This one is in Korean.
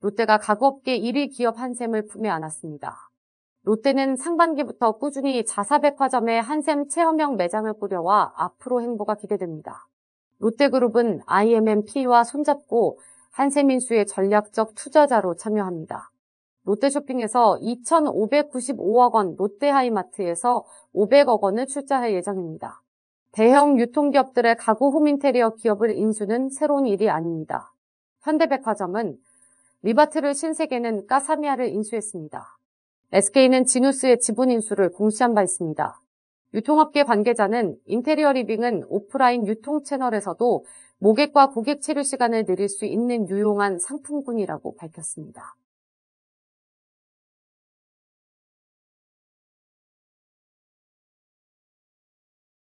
롯데가 가구업계 1위 기업 한샘을 품에 안았습니다. 롯데는 상반기부터 꾸준히 자사백화점에 한샘 체험형 매장을 꾸려와 앞으로 행보가 기대됩니다. 롯데그룹은 IMMP와 손잡고 한샘인수의 전략적 투자자로 참여합니다. 롯데쇼핑에서 2,595억 원 롯데하이마트에서 500억 원을 출자할 예정입니다. 대형 유통기업들의 가구 홈인테리어 기업을 인수는 새로운 일이 아닙니다. 현대백화점은 리바트를 신세계는 까사미아를 인수했습니다. SK는 지누스의 지분 인수를 공시한 바 있습니다. 유통업계 관계자는 인테리어 리빙은 오프라인 유통 채널에서도 모객과 고객 체류 시간을 늘릴 수 있는 유용한 상품군이라고 밝혔습니다.